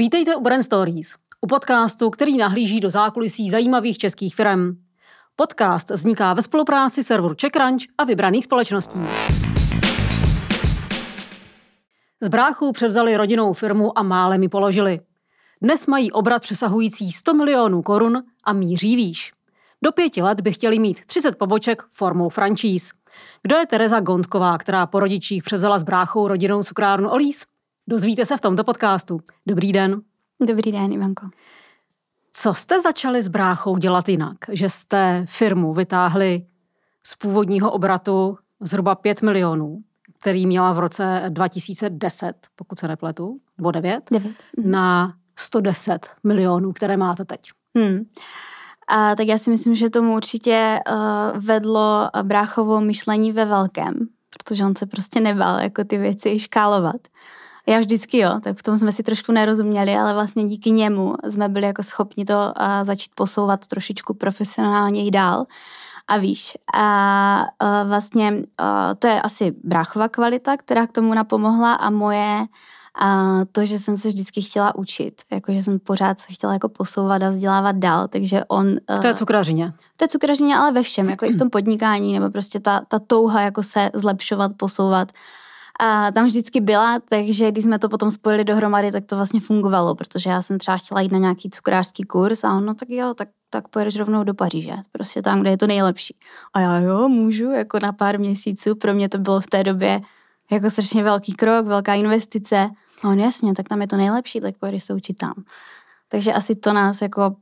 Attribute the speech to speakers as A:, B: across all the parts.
A: Vítejte u Brand Stories, u podcastu, který nahlíží do zákulisí zajímavých českých firm. Podcast vzniká ve spolupráci serveru CheckRunch a vybraných společností. Z bráchů převzali rodinnou firmu a málem mi položili. Dnes mají obrat přesahující 100 milionů korun a míří výš. Do pěti let by chtěli mít 30 poboček formou franchise. Kdo je Tereza Gondková, která po rodičích převzala s bráchou rodinou cukrárnu Olís? dozvíte se v tomto podcastu. Dobrý den.
B: Dobrý den, Ivanko.
A: Co jste začali s bráchou dělat jinak? Že jste firmu vytáhli z původního obratu zhruba 5 milionů, který měla v roce 2010, pokud se nepletu, nebo 9, 9. Mhm. na
B: 110 milionů, které máte teď. Hmm. A, tak já si myslím, že tomu určitě uh, vedlo bráchovo myšlení ve velkém, protože on se prostě nebal jako ty věci škálovat. Já vždycky jo, tak v tom jsme si trošku nerozuměli, ale vlastně díky němu jsme byli jako schopni to uh, začít posouvat trošičku profesionálněji dál. A víš, a, vlastně a, to je asi bráchová kvalita, která k tomu napomohla a moje a to, že jsem se vždycky chtěla učit, jakože jsem pořád se chtěla jako posouvat a vzdělávat dál, takže on... V té cukrařině? V té cukrařině, ale ve všem, jako i v tom podnikání, nebo prostě ta, ta touha jako se zlepšovat, posouvat a tam vždycky byla, takže když jsme to potom spojili dohromady, tak to vlastně fungovalo, protože já jsem třeba chtěla jít na nějaký cukrářský kurz a on, no tak jo, tak, tak pojedeš rovnou do Paříže, prostě tam, kde je to nejlepší. A já jo, můžu, jako na pár měsíců, pro mě to bylo v té době jako strašně velký krok, velká investice. A on jasně, tak tam je to nejlepší, tak pojedeš se učit tam. Takže asi to nás jako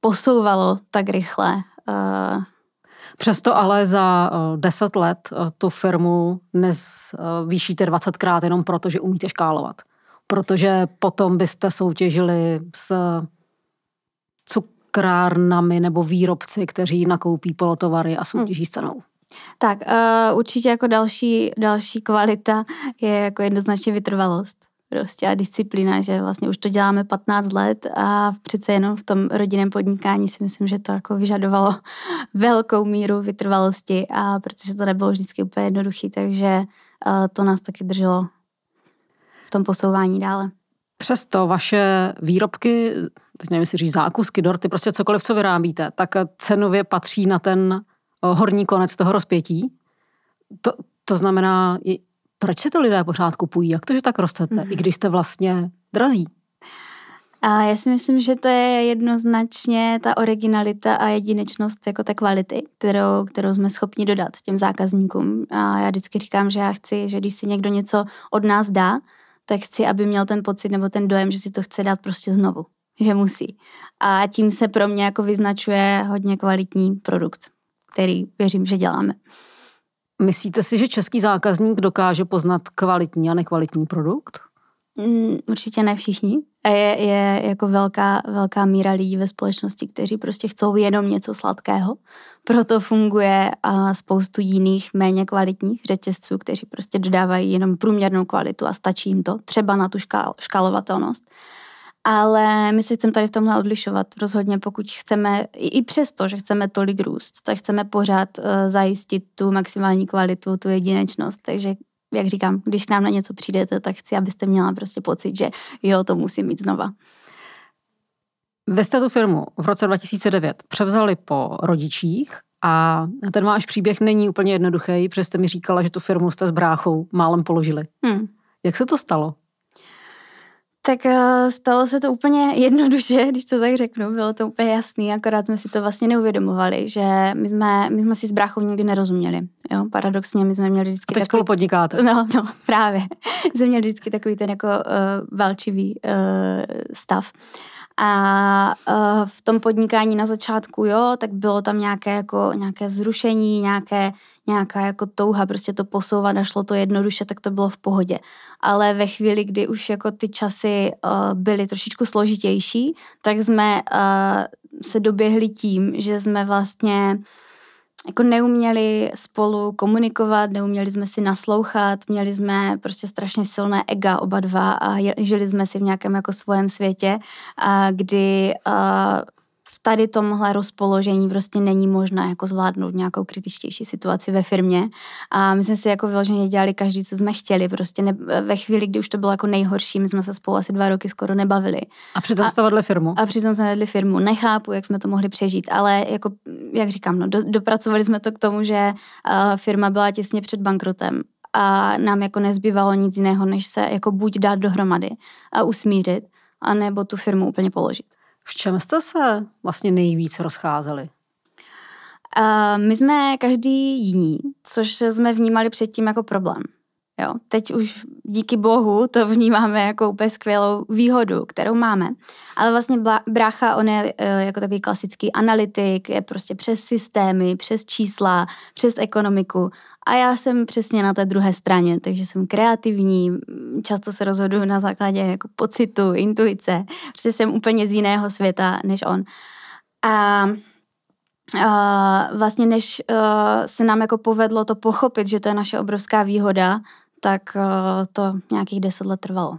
B: posouvalo tak rychle uh,
A: Přesto ale za eh, deset let eh, tu firmu nezvýšíte eh, 20krát jenom proto, že umíte škálovat. Protože potom byste soutěžili s cukrárnami nebo výrobci, kteří nakoupí polotovary a soutěží hm. s cenou.
B: Tak, uh, určitě jako další, další kvalita je jako jednoznačně vytrvalost prostě a disciplína, že vlastně už to děláme 15 let a přece jenom v tom rodinném podnikání si myslím, že to jako vyžadovalo velkou míru vytrvalosti a protože to nebylo vždycky úplně jednoduché, takže eh, to nás taky drželo v tom posouvání dále. Přesto
A: vaše výrobky, teď nevím, jestli říct zákusky, dorty, prostě cokoliv, co vyrábíte, tak cenově patří na ten eh, horní konec toho rozpětí. To, to znamená, proč se to lidé pořád kupují? Jak to, že tak rostete, mm-hmm. i když jste vlastně drazí?
B: A já si myslím, že to je jednoznačně ta originalita a jedinečnost jako ta kvality, kterou, kterou jsme schopni dodat těm zákazníkům. A já vždycky říkám, že já chci, že když si někdo něco od nás dá, tak chci, aby měl ten pocit nebo ten dojem, že si to chce dát prostě znovu, že musí. A tím se pro mě jako vyznačuje hodně kvalitní produkt, který věřím, že děláme. Myslíte si, že český
A: zákazník dokáže poznat kvalitní a nekvalitní produkt? Mm, určitě
B: ne všichni. A je, je jako velká, velká míra lidí ve společnosti, kteří prostě chcou jenom něco sladkého. Proto funguje a spoustu jiných méně kvalitních řetězců, kteří prostě dodávají jenom průměrnou kvalitu a stačí jim to, třeba na tu škál, škálovatelnost. Ale my se chceme tady v tomhle odlišovat rozhodně, pokud chceme, i přesto, že chceme tolik růst, tak chceme pořád uh, zajistit tu maximální kvalitu, tu jedinečnost. Takže jak říkám, když k nám na něco přijdete, tak chci, abyste měla prostě pocit, že jo, to musím mít znova.
A: Vy jste tu firmu v roce 2009 převzali po rodičích a ten váš příběh není úplně jednoduchý, protože jste mi říkala, že tu firmu jste s bráchou málem položili. Hmm. Jak se to stalo?
B: Tak eh, stalo se to úplně jednoduše, když to tak řeknu, bylo to úplně jasný, akorát jsme si to vlastně neuvědomovali, že my jsme, my jsme si s bráchou nikdy nerozuměli, jo, paradoxně, my jsme měli vždycky... A teď takový, spolu
A: podnikáte. No, no,
B: právě. jsme měli vždycky takový ten jako uh, valčivý uh, stav. A uh, v tom podnikání na začátku, jo, tak bylo tam nějaké, jako, nějaké vzrušení, nějaké nějaká jako touha prostě to posouvat a šlo to jednoduše, tak to bylo v pohodě. Ale ve chvíli, kdy už jako ty časy uh, byly trošičku složitější, tak jsme uh, se doběhli tím, že jsme vlastně jako neuměli spolu komunikovat, neuměli jsme si naslouchat, měli jsme prostě strašně silné ega oba dva a žili jsme si v nějakém jako svém světě, a eh, kdy tady tomhle rozpoložení prostě není možné jako zvládnout nějakou kritičtější situaci ve firmě. A my jsme si jako vyloženě dělali každý, co jsme chtěli. Prostě ne, ve chvíli, kdy už to bylo jako nejhorší, my jsme se spolu asi dva roky skoro nebavili. A přitom jsme vedli firmu? A přitom jsme vedli firmu. Nechápu, jak jsme to mohli přežít, ale jako, jak říkám, no, do, dopracovali jsme to k tomu, že uh, firma byla těsně před bankrotem a nám jako nezbývalo nic jiného, než se jako buď dát dohromady a usmířit, anebo tu firmu úplně položit. V čem jste se vlastně nejvíc rozcházeli? Uh, my jsme každý jiní, což jsme vnímali předtím jako problém. Jo, teď už díky bohu to vnímáme jako úplně skvělou výhodu, kterou máme. Ale vlastně brácha, on je eh, jako takový klasický analytik, je prostě přes systémy, přes čísla, přes ekonomiku a já jsem přesně na té druhé straně, takže jsem kreativní, často se rozhoduju na základě jako pocitu, intuice, protože jsem úplně z jiného světa než on. A Uh, vlastně než uh, se nám jako povedlo to pochopit, že to je naše obrovská výhoda, tak uh, to nějakých deset let trvalo.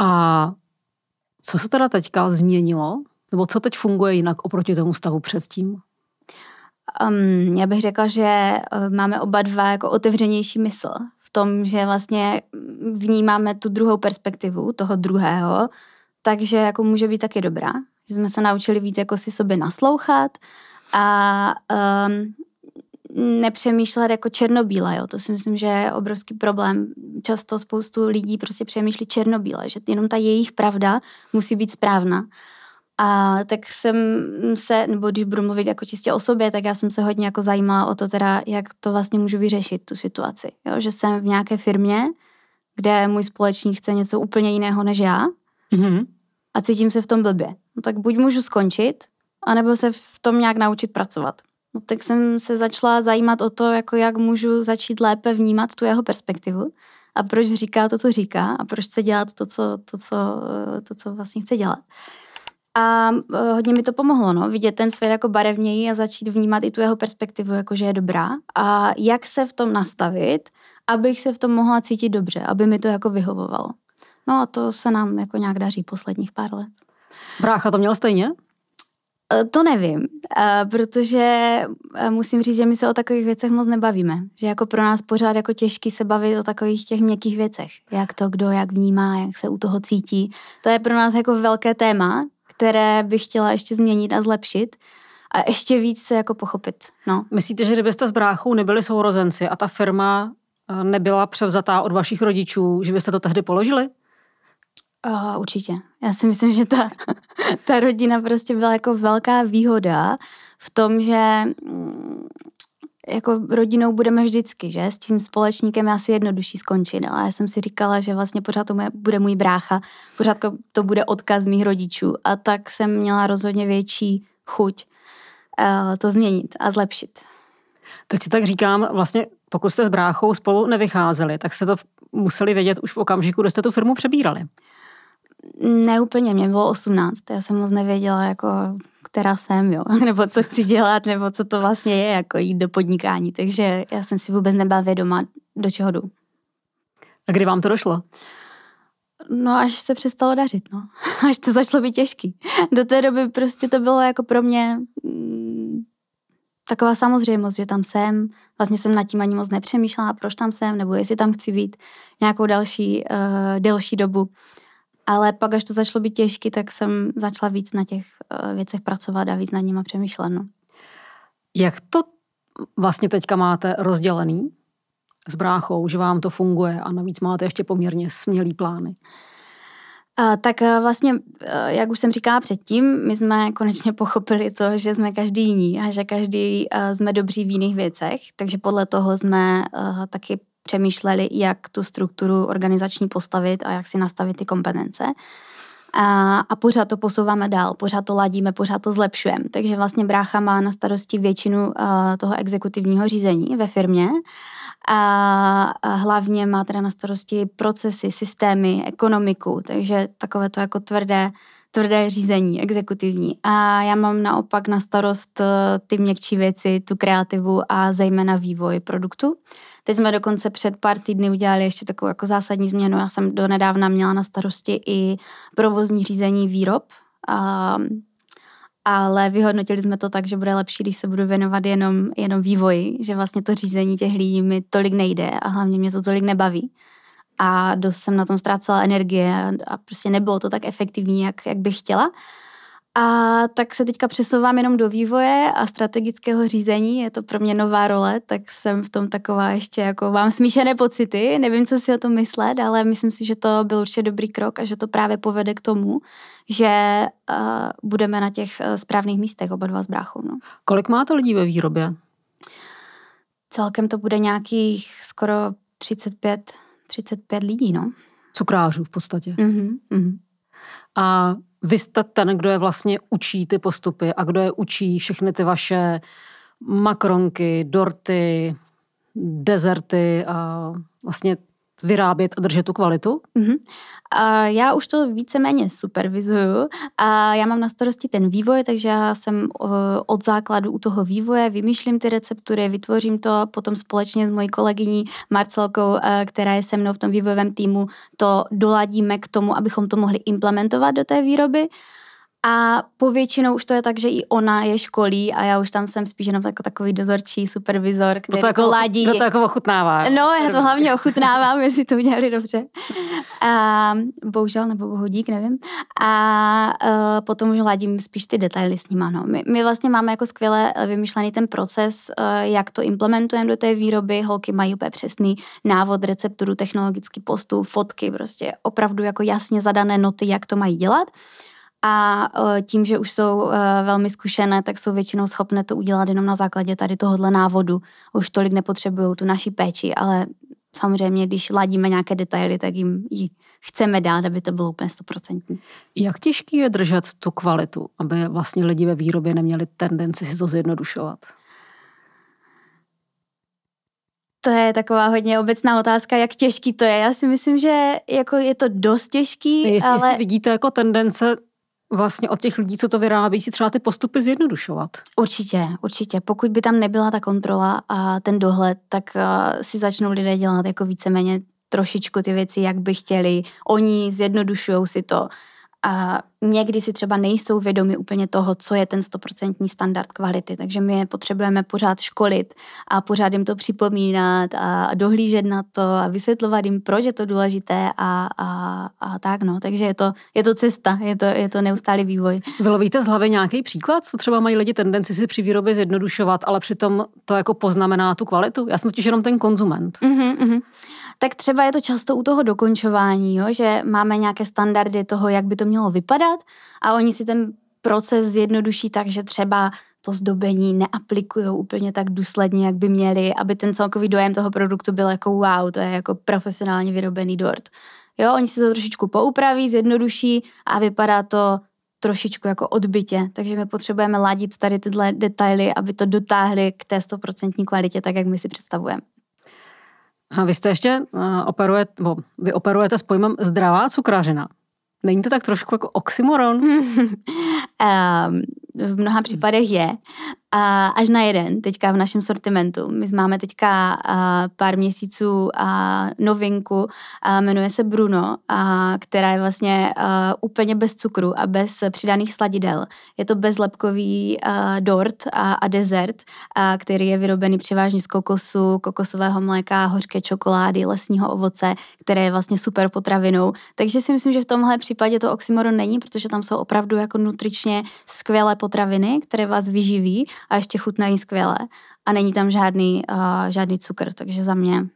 A: A co se teda teďka změnilo? Nebo co teď funguje jinak
B: oproti tomu stavu předtím? Um, já bych řekla, že eh, máme oba dva jako otevřenější mysl v tom, že vlastně vnímáme tu druhou perspektivu toho druhého, takže jako může být taky dobrá. Že jsme se naučili víc jako si sobě naslouchat a um, nepřemýšlet jako černobíle, jo. To si myslím, že je obrovský problém. Často spoustu lidí prostě přemýšlí černobíle, že jenom ta jejich pravda musí být správná. A tak jsem se, nebo když budu mluvit jako čistě o sobě, tak já jsem se hodně jako zajímala o to teda, jak to vlastně můžu vyřešit, tu situaci. Jo? Že jsem v nějaké firmě, kde můj společník chce něco úplně jiného než já mm-hmm. a cítím se v tom blbě. No tak buď můžu skončit, anebo se v tom nějak naučit pracovat. No tak jsem se začala zajímat o to, jako jak můžu začít lépe vnímat tu jeho perspektivu a proč říká to, co říká a proč chce dělat to, co, to, co, to, co vlastně chce dělat. A e, hodně mi to pomohlo, no, vidět ten svět jako barevněji a začít vnímat i tu jeho perspektivu, jako že je dobrá. A jak se v tom nastavit, abych se v tom mohla cítit dobře, aby mi to jako vyhovovalo. No a to se nám jako nějak daří posledních pár let. Brácha to měl stejně? E, to nevím, e, protože musím říct, že my se o takových věcech moc nebavíme. Že jako pro nás pořád jako těžký se bavit o takových těch měkkých věcech. Jak to kdo, jak vnímá, jak se u toho cítí. To je pro nás jako velké téma, které bych chtěla ještě změnit a zlepšit a ještě víc se jako pochopit. No.
A: Myslíte, že kdybyste s bráchou nebyli sourozenci a ta firma eh, nebyla převzatá od vašich rodičů, že byste to tehdy položili?
B: Uh, určitě. Já si myslím, že ta, ta rodina prostě byla jako velká výhoda v tom, že mm, jako rodinou budeme vždycky, že? S tím společníkem je asi jednodušší skončit. No. A já jsem si říkala, že vlastně pořád to bude můj brácha, pořád to bude odkaz mých rodičů. A tak jsem měla rozhodně větší chuť eh, to změnit a zlepšit. Teď si tak říkám, vlastně
A: pokud jste s bráchou spolu nevycházeli, tak jste to museli vědět už v okamžiku, kdy jste tu firmu přebírali.
B: Neúplně, mě bylo 18, já jsem moc nevěděla, jako která jsem, jo, nebo co chci dělat, nebo co to vlastně je, jako jít do podnikání. Takže já jsem si vůbec nebyla vědoma, do čeho jdu. A kdy vám to došlo? No až se přestalo dařit, no. Až to začalo být těžký. Do té doby prostě to bylo jako pro mě mm, taková samozřejmost, že tam jsem. Vlastně jsem nad tím ani moc nepřemýšlela, proč tam jsem, nebo jestli tam chci být nějakou další, uh, delší dobu. Ale pak, až to začalo být těžké, tak jsem začala víc na těch eh, věcech pracovat a víc na nima přemýšlet. No.
A: Jak to vlastně teďka máte rozdělený
B: s bráchou, že vám to funguje a navíc máte ještě poměrně smělý plány? A, eh, tak eh, vlastně, jak už jsem říkala předtím, my jsme konečně pochopili to, že jsme každý jiný a že každý jsme dobří v jiných věcech, takže podle toho jsme taky přemýšleli, jak tu strukturu organizační postavit a jak si nastavit ty kompetence. A, a pořád to posouváme dál, pořád to ladíme, pořád to zlepšujeme. Takže vlastně brácha má na starosti většinu uh, toho exekutivního řízení ve firmě a, a hlavně má teda na starosti procesy, systémy, ekonomiku, takže takové to jako tvrdé tvrdé řízení, exekutivní. A já mám naopak na starost eh, ty měkčí věci, tu kreativu a zejména vývoj produktu. Teď jsme dokonce před pár týdny udělali ještě takovou jako zásadní změnu. Já jsem donedávna měla na starosti i provozní řízení výrob, a, ehm, ale vyhodnotili jsme to tak, že bude lepší, když se budu věnovat jenom, jenom vývoji, že vlastně to řízení těch lidí mi tolik nejde a hlavně mě to tolik nebaví a dost jsem na tom ztrácela energie a prostě nebylo to tak efektivní, jak, jak bych chtěla. A tak se teďka přesouvám jenom do vývoje a strategického řízení, je to pro mě nová role, tak jsem v tom taková ještě jako mám smíšené pocity, nevím, co si o tom myslet, ale myslím si, že to byl určitě dobrý krok a že to právě povede k tomu, že uh, budeme na těch eh, správných místech oba dva s bráchou. No. Kolik má to lidí ve výrobě? Celkem to bude nějakých skoro 35 35 lidí, no. Cukrářů v podstatě. Mm-hmm, mm-hmm.
A: A vy jste ten, kdo je vlastně učí ty postupy a kdo je učí všechny ty vaše makronky, dorty,
B: dezerty a vlastně vyrábět a držet tu kvalitu? Mm-hmm. Uh, já už to víceméně supervizuju a uh, já mám na starosti ten vývoj, takže já jsem uh, od základu u toho vývoje, vymýšlím ty receptury, vytvořím to, potom společně s mojí kolegyní Marcelkou, uh, která je se mnou v tom vývojovém týmu, to doladíme k tomu, abychom to mohli implementovat do té výroby. Uh, a povětšinou už to je tak, že i ona je školí a já už tam jsem spíš jenom jako takový dozorčí supervizor, který to jako, ládí. Kdo to jako
A: ochutnává. No, já to
B: hlavně ochutnávám, jestli to udělali dobře. A, bohužel, nebo bohodík, nevím. A, a e, potom už ládím spíš ty detaily s nima. No. My, my vlastně máme jako skvěle e, vymyšlený ten proces, e, jak to implementujeme do té výroby. Holky mají úplně přesný návod recepturu, technologický postup, fotky, prostě opravdu jako jasně zadané noty, jak to mají dělat a eh, tím, že už jsou eh, velmi zkušené, tak jsou většinou schopné to udělat jenom na základě tady tohohle návodu. Už tolik nepotřebují tu naší péči, ale samozřejmě, když ladíme nějaké detaily, tak jim ji chceme dát, aby to bylo úplně stoprocentní.
A: Jak těžký je držet tu kvalitu, aby vlastně lidi ve výrobě neměli tendenci si to zjednodušovat?
B: To je taková hodně obecná otázka, jak těžký to je. Já si myslím, že jako je to dost těžký, Jestli, ale... Jestli vidíte
A: jako tendence vlastně od těch lidí, co to vyrábí, si třeba ty postupy zjednodušovat.
B: Určitě, určitě. Pokud by tam nebyla ta kontrola a ten dohled, tak eh, si začnou lidé dělat jako víceméně trošičku ty věci, jak by chtěli. Oni zjednodušují si to a někdy si třeba nejsou vědomi úplně toho, co je ten stoprocentní standard kvality, takže my je potřebujeme pořád školit a pořád jim to připomínat a dohlížet na to a vysvětlovat jim, proč je to důležité a, a, a tak, no. Takže je to, je to cesta, je to, je to neustálý vývoj. Vylovíte z hlavy nějaký příklad, co třeba mají
A: lidi tendenci si při výrobě zjednodušovat, ale přitom to jako poznamená tu kvalitu? Já jsem totiž jenom ten konzument.
B: Mm-hmm, mm-hmm tak třeba je to často u toho dokončování, jo? že máme nějaké standardy toho, jak by to mělo vypadat a oni si ten proces zjednoduší tak, že třeba to zdobení neaplikují úplně tak důsledně, jak by měli, aby ten celkový dojem toho produktu byl jako wow, to je jako profesionálně vyrobený dort. Jo, oni si to trošičku poupraví, zjednoduší a vypadá to trošičku jako odbytě, takže my potřebujeme ladit tady tyhle detaily, aby to dotáhli k té stoprocentní kvalitě, tak jak my si představujeme.
A: A vy jste ještě uh, operujete, bo, vy operujete s pojmem zdravá cukrařina.
B: Není to tak trošku jako oxymoron? um, v mnoha případech je až na jeden teďka v našem sortimentu. My máme teďka pár měsíců novinku, jmenuje se Bruno, která je vlastně úplně bez cukru a bez přidaných sladidel. Je to bezlepkový dort a dezert, který je vyrobený převážně z kokosu, kokosového mléka, hořké čokolády, lesního ovoce, které je vlastně super potravinou. Takže si myslím, že v tomhle případě to oxymoron není, protože tam jsou opravdu jako nutričně skvělé potraviny, které vás vyživí a ještě chutnají skvěle. A není tam žádný, uh, žádný cukr, takže za mě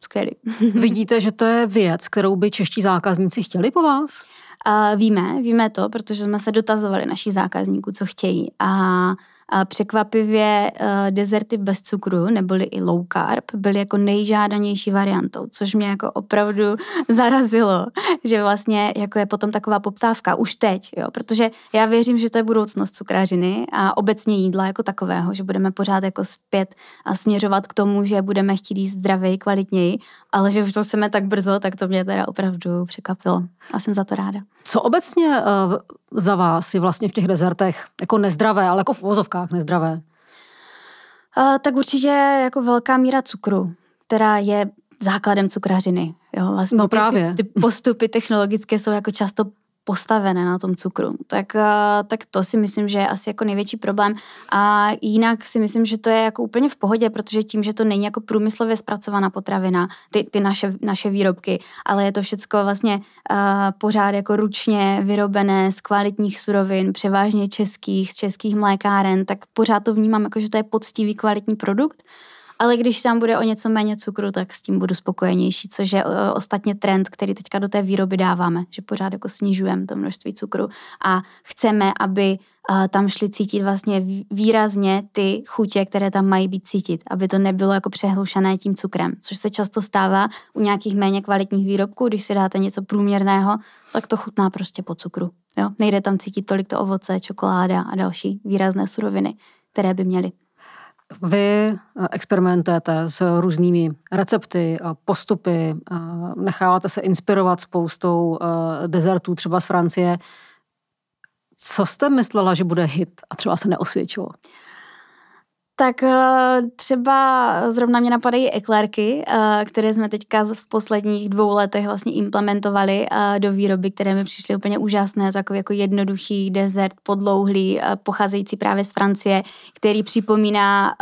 B: skvělý. Vidíte, že to je věc, kterou by čeští zákazníci chtěli po vás? Uh, víme, víme to, protože jsme se dotazovali našich zákazníků, co chtějí. A Překvapivě eh, dezerty bez cukru, neboli i low carb, byly jako nejžádanější variantou, což mě jako opravdu zarazilo, že vlastně jako je potom taková poptávka už teď, jo, protože já věřím, že to je budoucnost cukrařiny a obecně jídla jako takového, že budeme pořád jako zpět a směřovat k tomu, že budeme chtít jíst zdravěji, kvalitněji ale že už to chceme tak brzo, tak to mě teda opravdu překvapilo a jsem za to ráda. Co obecně
A: uh, za vás je vlastně v těch dezertech jako nezdravé, ale jako v uvozovkách nezdravé?
B: Uh, tak určitě jako velká míra cukru, která je základem cukrařiny. Jo, vlastně no právě. Ty, ty postupy technologické jsou jako často postavené na tom cukru. Tak, eh, tak to si myslím, že je asi jako největší problém. A jinak si myslím, že to je jako úplně v pohodě, protože tím, že to není jako průmyslově zpracovaná potravina, ty, ty naše, naše výrobky, ale je to všecko vlastně uh, pořád jako ručně vyrobené z kvalitních surovin, převážně českých, českých mlékáren, tak pořád to vnímám jako, že to je poctivý kvalitní produkt ale když tam bude o něco méně cukru, tak s tím budu spokojenější, což je eh, ostatně trend, který teďka do té výroby dáváme, že pořád jako snižujeme to množství cukru a chceme, aby eh, tam šli cítit vlastně výrazně ty chutě, které tam mají být cítit, aby to nebylo jako přehlušené tím cukrem, což se často stává u nějakých méně kvalitních výrobků, když si dáte něco průměrného, tak to chutná prostě po cukru. Jo? Nejde tam cítit tolik to ovoce, čokoláda a další výrazné suroviny, které by měly. Vy eh, experimentujete s
A: různými recepty, postupy, eh, necháváte se inspirovat spoustou eh, dezertů třeba z Francie. Co jste myslela, že bude hit a třeba se neosvědčilo?
B: Tak eh, třeba zrovna mě napadají eklérky, eh, které jsme teďka v posledních dvou letech vlastně implementovali eh, do výroby, které mi přišly úplně úžasné, takový jako jednoduchý dezert, podlouhlý, pocházející právě z Francie, který připomíná,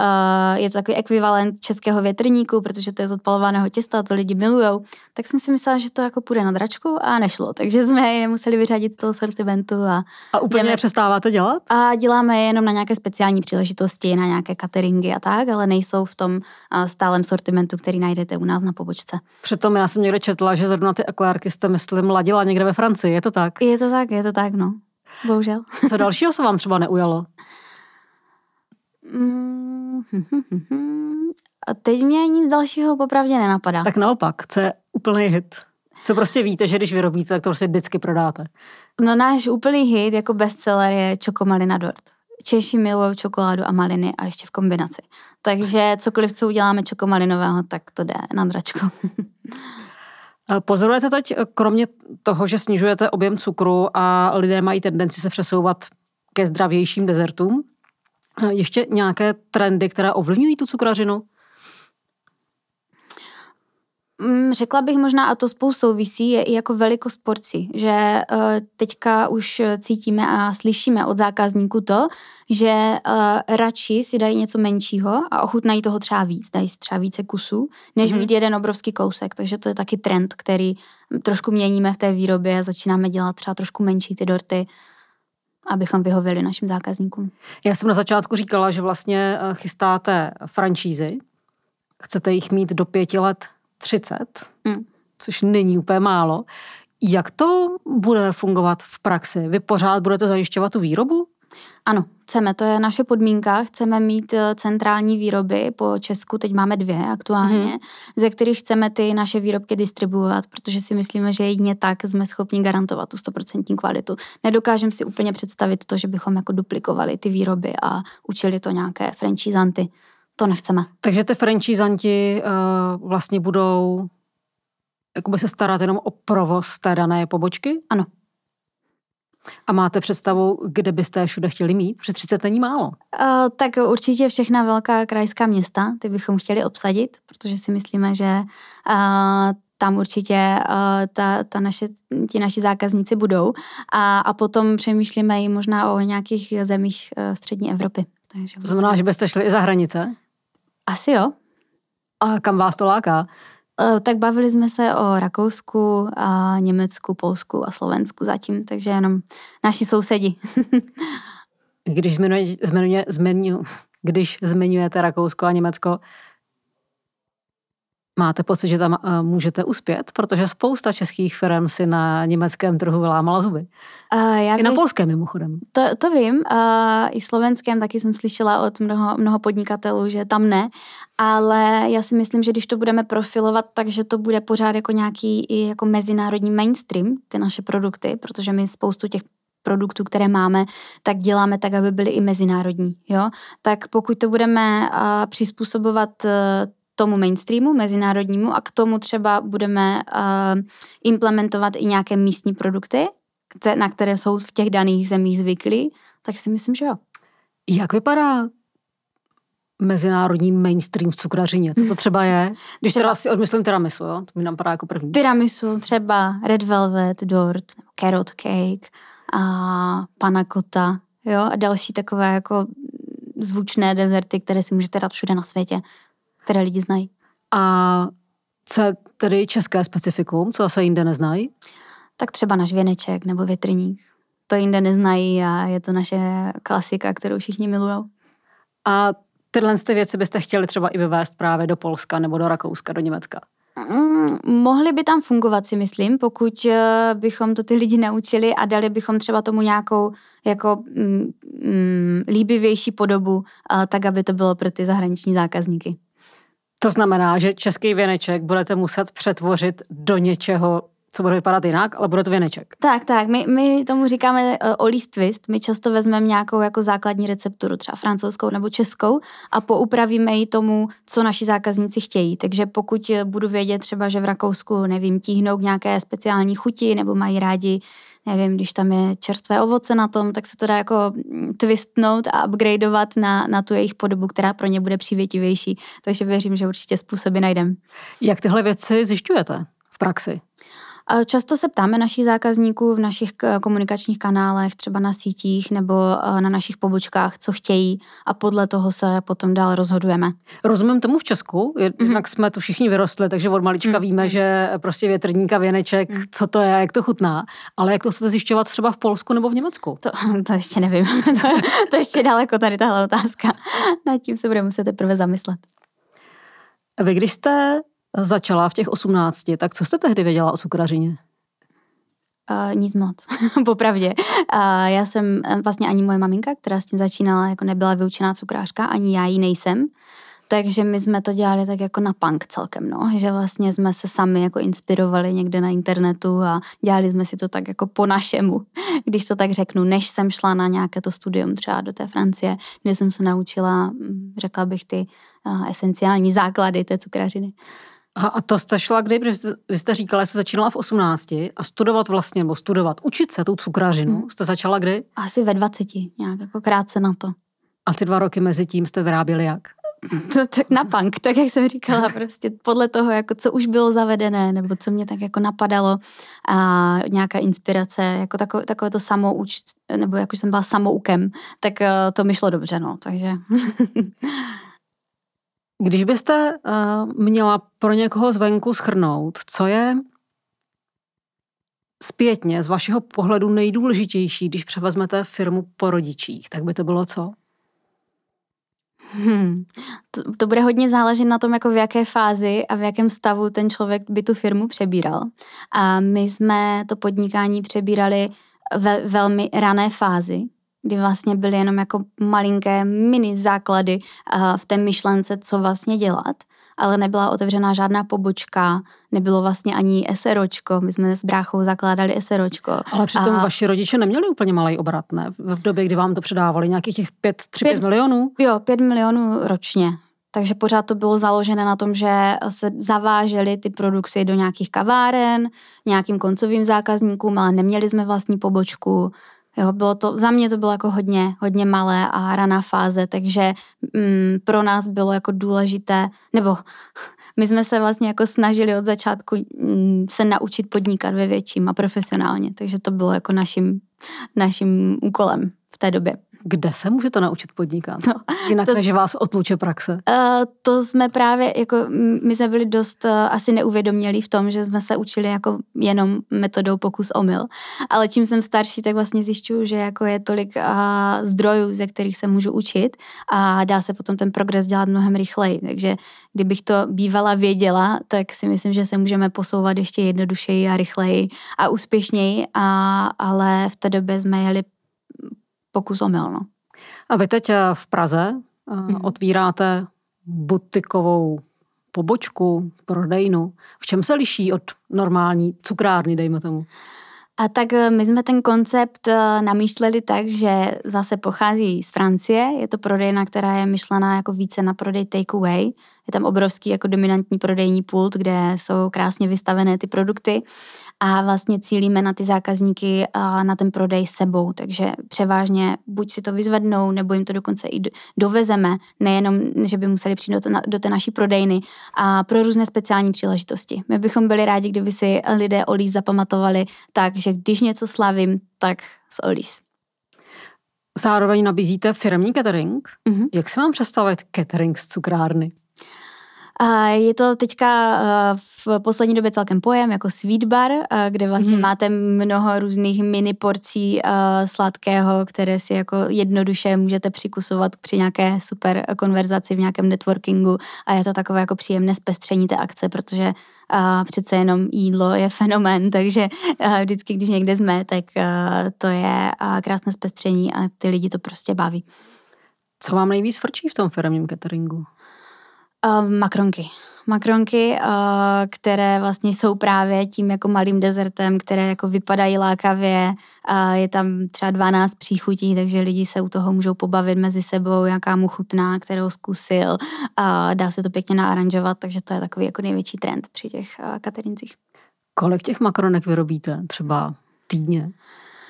B: je to takový ekvivalent českého větrníku, protože to je z odpalovaného těsta, to lidi milujou, tak jsem si myslela, že to jako půjde na dračku a nešlo, takže jsme je museli vyřadit z toho sortimentu. A, a úplně jdeme... přestáváte dělat? A děláme jenom na nějaké speciální příležitosti, na nějaké cateringy a tak, ale nejsou v tom stálem sortimentu, který najdete u nás na pobočce.
A: Přitom já jsem někde četla, že zrovna ty eklárky jste, myslím, ladila někde ve Francii, je to tak? Je to tak, je to tak, no. Bohužel. Co dalšího se vám třeba neujalo?
B: Mm, hm, hm, hm, a teď mě nic dalšího popravdě nenapadá. Tak naopak, co je úplný hit?
A: Co prostě víte, že když vyrobíte, tak to
B: prostě vždycky prodáte? No náš úplný hit jako bestseller je Čokomalina Dort. Češi milují čokoládu a maliny a ještě v kombinaci. Takže cokoliv, co uděláme čokomalinového, tak to jde na dračku.
A: Eh, pozorujete teď, eh, kromě toho, že snižujete objem cukru a lidé mají tendenci se přesouvat ke zdravějším dezertům, eh, ještě nějaké trendy, které ovlivňují tu cukrařinu?
B: Mm, řekla bych možná, a to spolu souvisí, je i jako velikost porcí, že eh, teďka už cítíme a slyšíme od zákazníků to, že eh, radši si dají něco menšího a ochutnají toho třeba víc, dají si třeba více kusů, než mm-hmm. mít jeden obrovský kousek. Takže to je taky trend, který trošku měníme v té výrobě, začínáme dělat třeba trošku menší ty dorty, abychom vyhověli našim zákazníkům.
A: Já jsem na začátku říkala, že vlastně eh, chystáte franšízy, chcete jich mít do pěti let 30, mm. což není úplně málo. Jak to bude fungovat v praxi? Vy pořád budete zajišťovat tu výrobu?
B: Ano, chceme, to je naše podmínka. Chceme mít eh, centrální výroby po Česku, teď máme dvě aktuálně, mm. ze kterých chceme ty naše výrobky distribuovat, protože si myslíme, že jedině tak jsme schopni garantovat tu 100% kvalitu. Nedokážeme si úplně představit to, že bychom jako duplikovali ty výroby a učili to nějaké franchisanty. To nechceme. Takže ty franchisanti
A: uh, eh, vlastně budou jakoby se starat jenom o provoz té dané pobočky? Ano. A máte představu, kde byste všude chtěli mít? Protože 30
B: není málo. Uh, tak určitě všechna velká krajská města, ty bychom chtěli obsadit, protože si myslíme, že uh, tam určitě uh, ta, ta naše, ti naši zákazníci budou. A, a potom přemýšlíme i možná o nějakých zemích uh, střední Evropy. Takže to znamená, že byste šli i za hranice? Asi jo. A kam vás to láká? E, tak bavili jsme se o Rakousku, a Německu, Polsku a Slovensku zatím, takže jenom naši sousedi. když, zmiňuje,
A: zmiňuje, zmiňu, když zmiňujete Rakousko a Německo, máte pocit, že tam eh, můžete uspět? Protože spousta českých firm si na
B: německém trhu vylámala zuby. Uh, já I na věř... polském mimochodem. To, to vím. Uh, I slovenském taky jsem slyšela od mnoho, mnoho podnikatelů, že tam ne. Ale já si myslím, že když to budeme profilovat, takže to bude pořád jako nějaký i jako mezinárodní mainstream, ty naše produkty, protože my spoustu těch produktů, které máme, tak děláme tak, aby byly i mezinárodní. Jo? Tak pokud to budeme uh, přizpůsobovat uh, tomu mainstreamu mezinárodnímu a k tomu třeba budeme eh, implementovat i nějaké místní produkty, na které jsou v těch daných zemích zvyklí, tak si myslím, že jo.
A: Jak vypadá mezinárodní mainstream v cukrařině? Co to třeba je? Když třeba... teda si odmyslím tiramisu, jo? to mi nám padá jako první.
B: Tiramisu, třeba red velvet, dort, carrot cake, a kota, jo, a další takové jako zvučné dezerty, které si můžete dát všude na světě které lidi znají. A co je tady české specifikum, co zase jinde neznají? Tak třeba náš věneček nebo větrník. To jinde neznají a je to naše klasika, kterou všichni milují.
A: A tyhle ty věci byste chtěli třeba i vyvést právě do Polska nebo do Rakouska, do Německa?
B: Mm, mohli by tam fungovat, si myslím, pokud eh, bychom to ty lidi naučili a dali bychom třeba tomu nějakou jako mm, mm, líbivější podobu, eh, tak aby to bylo pro ty zahraniční zákazníky. To znamená,
A: že český věneček budete muset přetvořit do něčeho co bude vypadat jinak, ale bude to
B: věneček. Tak, tak, my, my tomu říkáme uh, eh, olí twist, my často vezmeme nějakou jako základní recepturu, třeba francouzskou nebo českou a poupravíme ji tomu, co naši zákazníci chtějí. Takže pokud eh, budu vědět třeba, že v Rakousku, nevím, tíhnou k nějaké speciální chuti nebo mají rádi nevím, když tam je čerstvé ovoce na tom, tak se to dá jako mm, twistnout a upgradeovat na, na tu jejich podobu, která pro ně bude přívětivější. Takže věřím, že určitě způsoby najdem. Jak tyhle věci zjišťujete v praxi? Často se ptáme našich zákazníků v našich komunikačních kanálech, třeba na sítích nebo eh, na našich pobočkách, co chtějí a podle toho se potom dál rozhodujeme. Rozumím tomu v Česku, mhm. jednak mm-hmm. jsme
A: tu všichni vyrostli, takže od malička mm-hmm. víme, mhm. že prostě větrníka, věneček, mm-hmm. co to je, jak to chutná, ale jak to chcete zjišťovat třeba v Polsku nebo v Německu? To, to ještě nevím, to, to
B: ještě daleko tady tahle otázka. Nad tím se budeme muset teprve zamyslet.
A: Vy když jste začala v těch 18, tak co jste tehdy věděla o cukrařině?
B: Uh, nic moc, popravdě. Uh, já jsem, eh, vlastně ani moje maminka, která s tím začínala, jako nebyla vyučená cukrářka, ani já ji nejsem. Takže my jsme to dělali tak jako na punk celkem, no. Že vlastně jsme se sami jako inspirovali někde na internetu a dělali jsme si to tak jako po našemu, když to tak řeknu, než jsem šla na nějaké to studium třeba do té Francie, kde jsem se naučila, mm, řekla bych, ty uh, esenciální základy té cukrařiny. A,
A: a to jste šla kdy, protože vy jste říkala, že jste začínala v 18 a studovat vlastně, nebo studovat, učit se tu cukrařinu, hmm. jste začala kdy?
B: Asi ve 20, nějak jako krátce na to.
A: A ty dva roky mezi tím jste vyráběli jak?
B: To, tak na punk, tak jak jsem říkala, prostě podle toho, jako co už bylo zavedené, nebo co mě tak jako napadalo, a nějaká inspirace, jako takové, takové to samouč, nebo jako jsem byla samoukem, tak eh, to mi šlo dobře, no, takže...
A: Když byste uh, měla pro někoho zvenku schrnout, co je zpětně z vašeho pohledu nejdůležitější, když převezmete firmu po rodičích, tak by to bylo co?
B: Hmm. To, to bude hodně záležet na tom, jako v jaké fázi a v jakém stavu ten člověk by tu firmu přebíral. A my jsme to podnikání přebírali ve velmi rané fázi, kdy vlastně byly jenom jako malinké mini základy eh, v té myšlence, co vlastně dělat ale nebyla otevřená žádná pobočka, nebylo vlastně ani SROčko, my jsme s bráchou zakládali SROčko. Ale přitom a... vaši
A: rodiče neměli úplně malý obrat, ne? V době, kdy vám to předávali, nějakých těch 5,
B: 3, 5 milionů? Jo, 5 milionů ročně. Takže pořád to bylo založené na tom, že se zavážely ty produkty do nějakých kaváren, nějakým koncovým zákazníkům, ale neměli jsme vlastní pobočku, Jo, bylo to, za mě to bylo jako hodně, hodně malé a raná fáze, takže mm, pro nás bylo jako důležité, nebo my jsme se vlastně jako snažili od začátku mm, se naučit podnikat ve větším a profesionálně, takže to bylo jako naším, naším úkolem v té době kde se můžete naučit
A: podnikat? No, Jinak, to, než vás otluče praxe.
B: Uh, to jsme právě, jako my jsme byli dost uh, asi neuvědomělí v tom, že jsme se učili jako jenom metodou pokus omyl. Ale čím jsem starší, tak vlastně zjišťuju, že jako je tolik uh, zdrojů, ze kterých se můžu učit a dá se potom ten progres dělat mnohem rychleji. Takže kdybych to bývala věděla, tak si myslím, že se můžeme posouvat ještě jednodušeji a rychleji a úspěšněji, a, ale v té době jsme jeli pokus omyl. No. A vy teď
A: eh, v Praze mm-hmm. otvíráte butikovou pobočku,
B: prodejnu. V čem se liší od normální cukrárny, dejme tomu? A tak eh, my jsme ten koncept namýšleli tak, že zase pochází z Francie. Je to prodejna, která je myšlená jako více na prodej takeaway. Je tam obrovský jako dominantní prodejní pult, kde jsou krásně vystavené ty produkty a vlastně cílíme na ty zákazníky a na ten prodej sebou, takže převážně buď si to vyzvednou, nebo jim to dokonce i dovezeme, nejenom, že by museli přijít do, do té naší prodejny a pro různé speciální příležitosti. My bychom byli rádi, kdyby si lidé Olís zapamatovali tak, že když něco slavím, tak s Olís. Zároveň nabízíte firmní
A: catering. Mm-hmm. Jak se mám představit catering z cukrárny?
B: A je to teďka eh, v poslední době celkem pojem jako sweet bar, eh, kde vlastně mm. máte mnoho různých mini porcí eh, sladkého, které si jako jednoduše můžete přikusovat při nějaké super konverzaci v nějakém networkingu a je to takové jako příjemné zpestření té akce, protože a přece jenom jídlo je fenomén, takže vždycky, když někde jsme, tak to je krásné zpestření a ty lidi to prostě baví. Co vám nejvíc frčí v tom firmním cateringu? Ehm, makronky. Makronky, uh, které vlastně jsou právě tím jako malým dezertem, které jako vypadají lákavě. Uh, je tam třeba 12 příchutí, takže lidi se u toho můžou pobavit mezi sebou, jaká mu chutná, kterou zkusil. Dá se to pěkně naaranžovat, takže to je takový jako největší trend při těch eh, katerincích.
A: Kolik těch makronek vyrobíte třeba
B: týdně?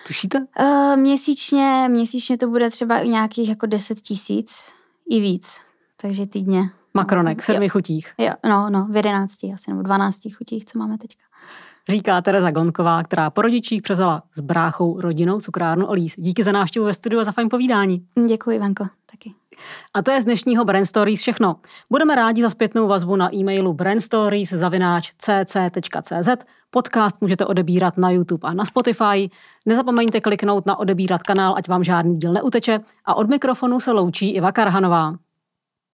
B: Tušíte? Uh, měsíčně, měsíčně to bude třeba nějakých jako 10 tisíc i víc, takže týdně. Makronek v sedmi jo. chutích. Jo, no, no, v jedenácti asi, nebo dvanácti chutích, co máme teďka.
A: Říká Tereza Gonková, která po rodičích převzala s bráchou rodinou cukrárnu Olís. Díky za návštěvu ve studiu a za fajn povídání. Děkuji, Ivanko, taky. A to je z dnešního Brand Stories všechno. Budeme rádi za zpětnou vazbu na e-mailu brandstories.cc.cz. Podcast můžete odebírat na YouTube a na Spotify. Nezapomeňte kliknout na odebírat kanál, ať vám žádný díl neuteče. A od mikrofonu se loučí Iva Karhanová.